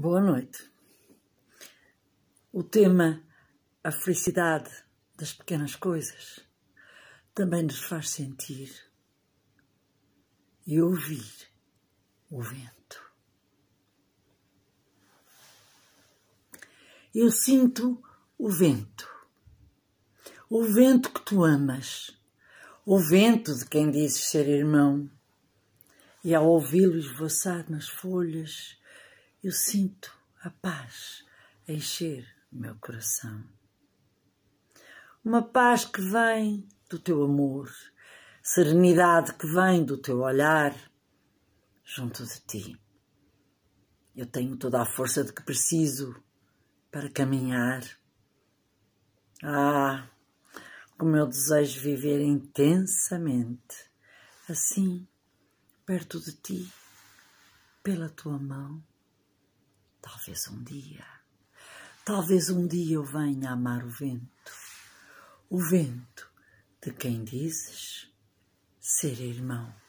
Boa noite. O tema A Felicidade das Pequenas Coisas também nos faz sentir e ouvir o vento. Eu sinto o vento, o vento que tu amas, o vento de quem dizes ser irmão, e ao ouvi-lo esvoaçar nas folhas, eu sinto a paz encher o meu coração. Uma paz que vem do teu amor, serenidade que vem do teu olhar junto de ti. Eu tenho toda a força de que preciso para caminhar. Ah, como eu desejo viver intensamente, assim, perto de ti, pela tua mão Talvez um dia, talvez um dia eu venha amar o vento, o vento de quem dizes ser irmão.